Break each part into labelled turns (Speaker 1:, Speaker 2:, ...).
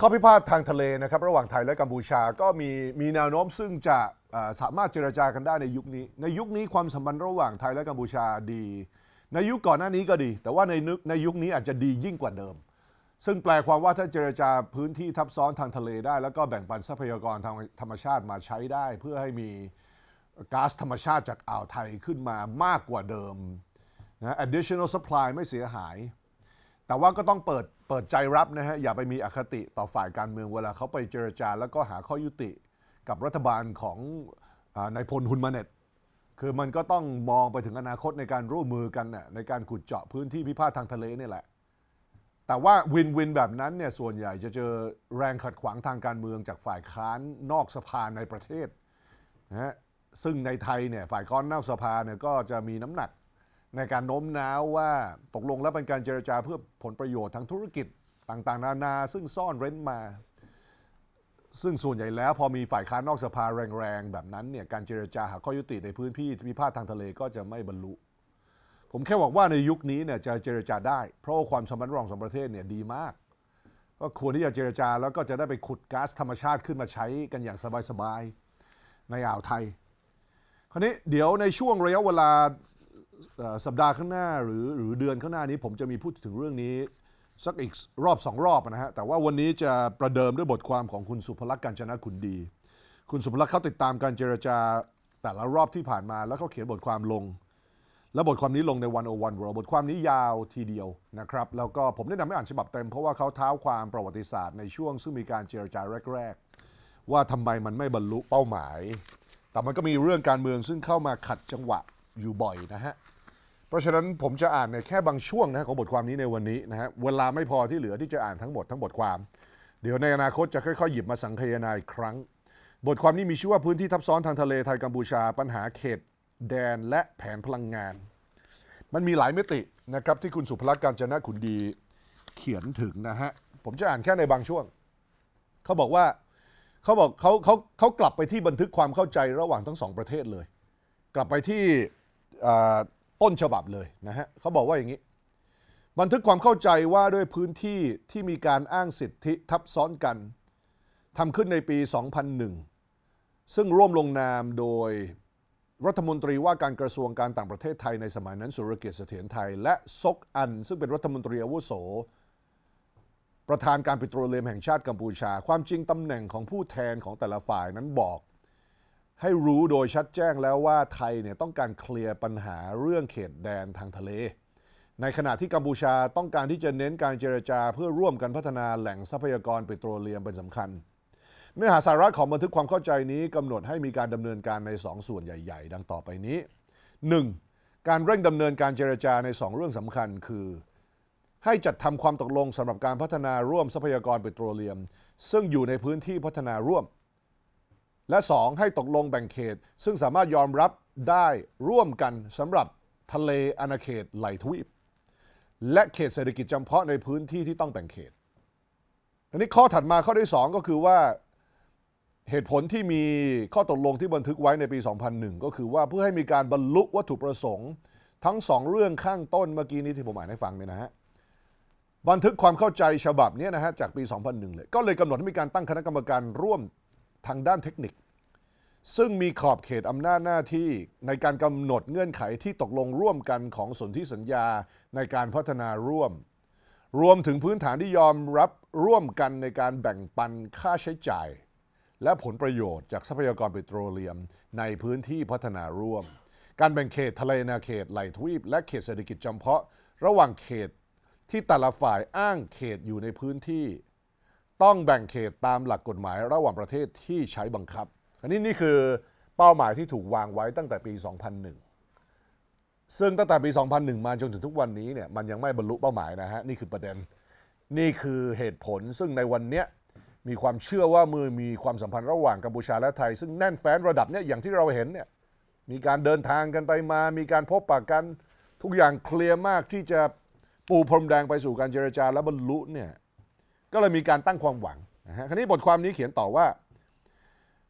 Speaker 1: ข้อพิพาททางทะเลนะครับระหว่างไทยและกัมพูชา ก็มีมีแนวโน้มซึ่งจะสามารถเจรจากันได้ในยุคนี้ ในยุคนี้ความสัมพันธ์ระหว่างไทยและกัมพูชาดี ในยุคก่อนหน้านี้ก็ดี แต่ว่าในนึกในยุคนี้อาจจะดียิ่งกว่าเดิม ซึ่งแปลความว่าถ้าเจรจาพื้นที่ทับซ้อนทางทะเลได้ แล้วก็แบ่งปันทรัพยากรทางธรรมชาติมาใช้ได้ เพื่อให้มีก๊าซธรรมชาติจากอ่าวไทยขึ้นมามากกว่าเดิมนะ additional supply ไม่เสียหาย แต่ว่าก็ต้องเปิดเปิดใจรับนะฮะอย่าไปมีอคติต่อฝ่ายการเมืองเวลาเขาไปเจรจาแล้วก็หาข้อยุติกับรัฐบาลของนายพลฮุนมาเน็ต คือมันก็ต้องมองไปถึงอนาคตในการร่วมมือกันน่ในการขุดเจาะพื้นที่พิพาททางทะเลนี่แหละ แต่ว่าวินวินแบบนั้นเนี่ยส่วนใหญ่จะเจอแรงขัดขวางทางการเมือง จากฝ่ายค้านนอกสภาในประเทศนะฮะซึ่งในไทยเนี่ยฝ่ายค้านนอกสภาเนี่ยก็จะมีน้ำหนักในการโน้มน้าวว่าตกลงแล้วเป็นการเจรจาเพื่อผลประโยชน์ทางธุรกิจต่างๆนานา ซึ่งซ่อนเร้นมา ซึ่งส่วนใหญ่แล้วพอมีฝ่ายค้านนอกสภาแรง ๆ แบบนั้นเนี่ยการเจรจาหาข้อยุติในพื้นที่พิพาททางทะเลก็จะไม่บรรลุผมแค่บวกว่าในยุคนี้เนี่ยจะเจรจาได้เพราะความสมรรถรองสองประเทศเนี่ยดีมากก็ควรที่จะเจรจาแล้วก็จะได้ไปขุดก๊าซธรรมชาติขึ้นมาใช้กันอย่างสบายๆในอ่าวไทย คราวนี้เดี๋ยวในช่วงระยะเวลาสัปดาห์ข้างหน้าหรือหรือเดือนข้างหน้านี้ผมจะมีพูดถึงเรื่องนี้สักอีกรอบสองรอบนะฮะแต่ว่าวันนี้จะประเดิมด้วยบทความของคุณสุภลักษณ์กัญชนะคุณดี คุณสุภลักษณ์เขาติดตามการเจรจาแต่ละรอบที่ผ่านมา แล้วเขาเขียนบทความลง และบทความนี้ลงใน 101 World บทความนี้ยาวทีเดียวนะครับ แล้วก็ผมแนะนำให้อ่านฉบับเต็มเพราะว่าเขาเท้าความประวัติศาสตร์ในช่วงซึ่งมีการเจรจาแรก ๆ ว่าทำไมมันไม่บรรลุเป้าหมายแต่มันก็มีเรื่องการเมืองซึ่งเข้ามาขัดจังหวะอยู่บ่อยนะฮะเพราะฉะนั้น ผมจะอ่านในแค่บางช่วงนะของบทความนี้ในวันนี้นะฮะเวลาไม่พอที่เหลือ ที่จะอ่านทั้งหมดทั้งบทความ เดี๋ยวในอนาคต จะค่อยๆหยิบมาสังคายนาอีกครั้ง บทความนี้มีชื่อว่าพื้นที่ทับซ้อนทางทะเลไทยกัมพูชาปัญหาเขต แดนและแผนพลังงาน มันมีหลายมิตินะครับที่คุณสุภลักษณ์การจนะขุนดีเขียนถึงนะฮะผมจะอ่านแค่ในบางช่วงเขาบอกว่าเขาบอกเขาเขาเขากลับไปที่บันทึกความเข้าใจระหว่างทั้งสองประเทศเลย กลับไปที่ต้นฉบับเลยนะฮะเขาบอกว่าอย่างนี้บันทึกความเข้าใจว่าด้วยพื้นที่ที่มีการอ้างสิทธิทับซ้อนกันทำขึ้นในปี 2001 ซึ่งร่วมลงนามโดยรัฐมนตรีว่าการกระทรวงการต่างประเทศไทยในสมัยนั้นสุรเกียรติเสถียรไทย และซกอัน ซึ่งเป็นรัฐมนตรีอาวุโส ประธานการปิโตรเลียมแห่งชาติกัมพูชา ความจริงตำแหน่งของผู้แทนของแต่ละฝ่ายนั้นบอกให้รู้โดยชัดแจ้งแล้วว่าไทยเนี่ยต้องการเคลียร์ปัญหาเรื่องเขตแดนทางทะเล ในขณะที่กัมพูชาต้องการที่จะเน้นการเจรจาเพื่อร่วมกันพัฒนาแหล่งทรัพยากรปิโตรเลียมเป็นสำคัญเนื้อหาสาระของบันทึกความเข้าใจนี้กำหนดให้มีการดำเนินการใน2สส่วนใหญ่ๆ ดังต่อไปนี้ 1. การเร่งดำเนินการเจรจาใน 2 เรื่องสำคัญ คือ ให้จัดทำความตกลงสำหรับการพัฒนาร่วมทรัพยากรปิโตรเลียม ซึ่งอยู่ในพื้นที่พัฒนาร่วมและ2ให้ตกลงแบ่งเขตซึ่งสามารถยอมรับได้ร่วมกันสำหรับทะเลอาณาเขต ไหลทวีปและเขตเศรษฐกิจจำเพาะในพื้นที่ที่ต้องแบ่งเขตอันนี้ข้อถัดมาข้อที่2ก็คือว่าเหตุผลที่มีข้อตกลงที่บันทึกไว้ในปี 2001 ก็คือว่า เพื่อให้มีการบรรลุวัตถุประสงค์ทั้ง 2 เรื่องข้างต้นเมื่อกี้นี้ที่ผมอ่านให้ฟังเนี่ยนะฮะบันทึกความเข้าใจฉบับนี้นะฮะจากปี 2001 เลยก็เลยกำหนดให้มีการตั้งคณะกรรมการร่วมทางด้านเทคนิค ซึ่งมีขอบเขตอำนาจหน้าที่ในการกำหนดเงื่อนไขที่ตกลงร่วมกันของสนธิสัญญาในการพัฒนาร่วม รวมถึงพื้นฐานที่ยอมรับร่วมกันในการแบ่งปันค่าใช้จ่าย และผลประโยชน์จากทรัพยากรปิโตรเลียมในพื้นที่พัฒนาร่วม การแบ่งเขตทะเลนาเขตไหลทวีปและเขตเศรษฐกิจจำเพาะระหว่างเขตที่แต่ละฝ่ายอ้างเขตอยู่ในพื้นที่ต้องแบ่งเขตตามหลักกฎหมายระหว่างประเทศที่ใช้บังคับอันนี้นี่คือเป้าหมายที่ถูกวางไว้ตั้งแต่ปี 2001 ซึ่งตั้งแต่ปี 2001 มาจนถึงทุกวันนี้เนี่ยมันยังไม่บรรลุเป้าหมายนะฮะนี่คือประเด็น นี่คือเหตุผลซึ่งในวันเนี้ยมีความเชื่อว่ามือมีความสัมพันธ์ระหว่างกัมพูชาและไทยซึ่งแน่นแฟ้นระดับเนี้ยอย่างที่เราเห็นเนี่ยมีการเดินทางกันไปมา มีการพบปะกันทุกอย่างเคลียร์มากที่จะปูพรมแดงไปสู่การเจรจาและบรรลุเนี่ยก็เลยมีการตั้งความหวังนะฮะคราวนี้บทความนี้เขียนต่อว่า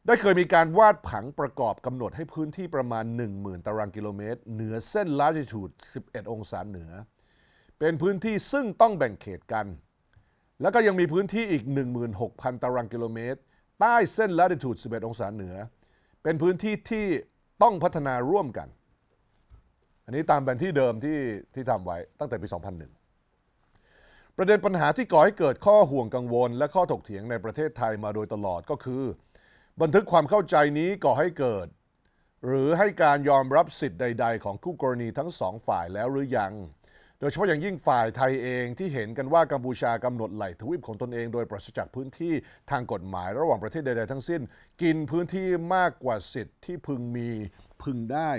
Speaker 1: ได้เคยมีการวาดผังประกอบกำหนดให้พื้นที่ประมาณ 10,000 ตารางกิโลเมตรเหนือเส้นลาติจูด11 องศาเหนือ เป็นพื้นที่ซึ่งต้องแบ่งเขตกัน แล้วก็ยังมีพื้นที่อีก 16,000ตารางกิโลเมตรใต้เส้นลาติจูด11 องศาเหนือ เป็นพื้นที่ที่ต้องพัฒนาร่วมกัน อันนี้ตามแผนที่เดิมที่ที่ทำไว้ตั้งแต่ปี 2001ประเด็นปัญหาที่ก่อให้เกิดข้อห่วงกังวล และข้อถกเถียงในประเทศไทยมาโดยตลอดก็คือ บันทึกความเข้าใจนี้ก่อให้เกิด หรือให้การยอมรับสิทธิ์ใด ๆ ของคู่กรณีทั้งสองฝ่ายแล้วหรือยัง โดยเฉพาะอย่างยิ่งฝ่ายไทยเองที่เห็นกันว่ากัมพูชากำหนดไหลทวีปของตนเองโดยปราศจากพื้นที่ทางกฎหมายระหว่างประเทศใดๆทั้งสิ้น กินพื้นที่มากกว่าสิทธิ์ที่พึงมีพึงได้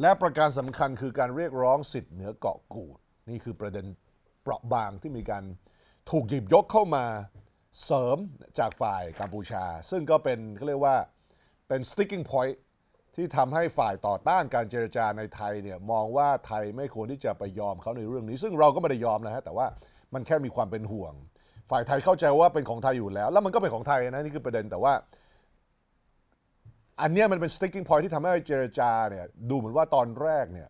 Speaker 1: และประการสำคัญคือการเรียกร้องสิทธิ์เหนือเกาะกูด นี่คือประเด็นเปราะบางที่มีการถูกหยิบยกเข้ามาเสริมจากฝ่ายกัมพูชา ซึ่งก็เป็นเขาเรียกว่าเป็น sticking point ที่ทำให้ฝ่ายต่อต้านการเจรจาในไทยเนี่ย มองว่าไทยไม่ควรที่จะไปยอมเขา ในเรื่องนี้ ซึ่งเราก็ไม่ได้ยอมนะฮะแต่ว่ามันแค่มีความเป็นห่วง ฝ่ายไทยเข้าใจว่าเป็นของไทยอยู่แล้ว แล้วมันก็เป็นของไทยนะนี่คือประเด็นแต่ว่า อันนี้มันเป็น sticking point ที่ทำให้เจรจาเนี่ยดูเหมือนว่าตอนแรกเนี่ย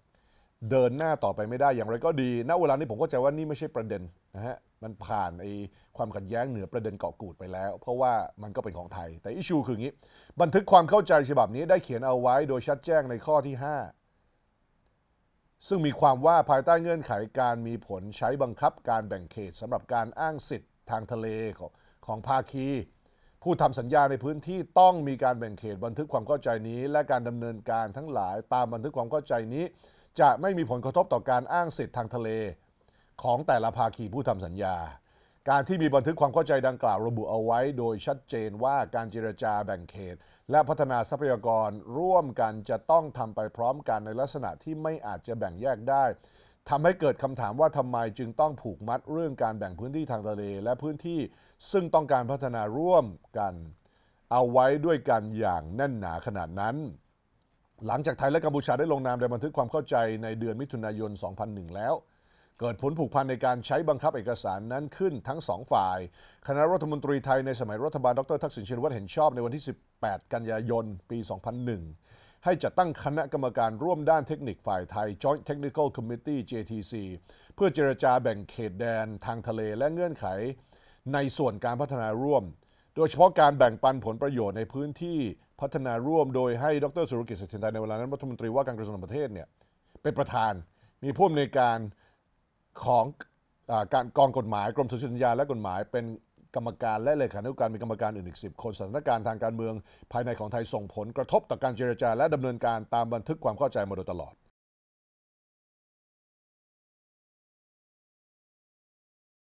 Speaker 1: เดินหน้าต่อไปไม่ได้อย่างไรก็ดี ณ เวลานี้ผมก็ใจว่านี่ไม่ใช่ประเด็นนะฮะ มันผ่านไอ้ความขัดแย้งเหนือประเด็นเกาะกูดไปแล้ว เพราะว่ามันก็เป็นของไทย แต่อิชูคืองี้ บันทึกความเข้าใจฉบับนี้ได้เขียนเอาไว้โดยชัดแจ้งในข้อที่ 5 ซึ่งมีความว่าภายใต้เงื่อนไขการมีผลใช้บังคับการแบ่งเขตสำหรับการอ้างสิทธิ์ทางทะเลของของภาคี ผู้ทำสัญญาในพื้นที่ต้องมีการแบ่งเขตบันทึกความเข้าใจนี้และการดำเนินการทั้งหลายตามบันทึกความเข้าใจนี้จะไม่มีผลกระทบต่อการอ้างสิทธิ์ทางทะเล ของแต่ละภาคีผู้ทำสัญญา การที่มีบันทึกความเข้าใจดังกล่าวระบุเอาไว้โดยชัดเจนว่าการเจรจาแบ่งเขต และพัฒนาทรัพยากรร่วมกันจะต้องทำไปพร้อมกันในลักษณะที่ไม่อาจจะแบ่งแยกได้ ทำให้เกิดคำถามว่าทำไมจึงต้องผูกมัดเรื่องการแบ่งพื้นที่ทางทะเลและพื้นที่ซึ่งต้องการพัฒนาร่วมกัน เอาไว้ด้วยกันอย่างแน่นหนาขนาดนั้นหลังจากไทยและกัมพูชาได้ลงนามในบันทึกความเข้าใจในเดือนมิถุนายน 2001 แล้ว เกิดผลผูกพันในการใช้บังคับเอกสารนั้นขึ้นทั้งสองฝ่าย คณะรัฐมนตรีไทยในสมัยรัฐบาลดรทักษิณชินวัตรเห็นชอบ ในวันที่ 18 กันยายน ปี 2001 ให้จัดตั้งคณะกรรมการร่วมด้านเทคนิคฝ่ายไทย Joint Technical Committee JTC เพื่อเจรจาแบ่งเขตแดนทางทะเลและเงื่อนไข ในส่วนการพัฒนาร่วมโดยเฉพาะการแบ่งปันผลประโยชน์ในพื้นที่พัฒนาร่วม โดยให้ดรสุรกิจเสถียรไทยในเวลา นั้นรัฐมนตรีว่าการกระทรวงต่างประเทศเนี่ย เป็นประธานมีผู้อำนวยการของการกองกฎหมาย กรมสุัญญาและกฎหมายเป็นกรรมการและเลขานุการมีกรรมการอื่นอีกสิคนสถานการณ์ทางการเมืองภายในของไทยส่งผลกระทบต่อการเจรจาและดำเนินการตามบันทึกความเข้าใจมาโดยตลอด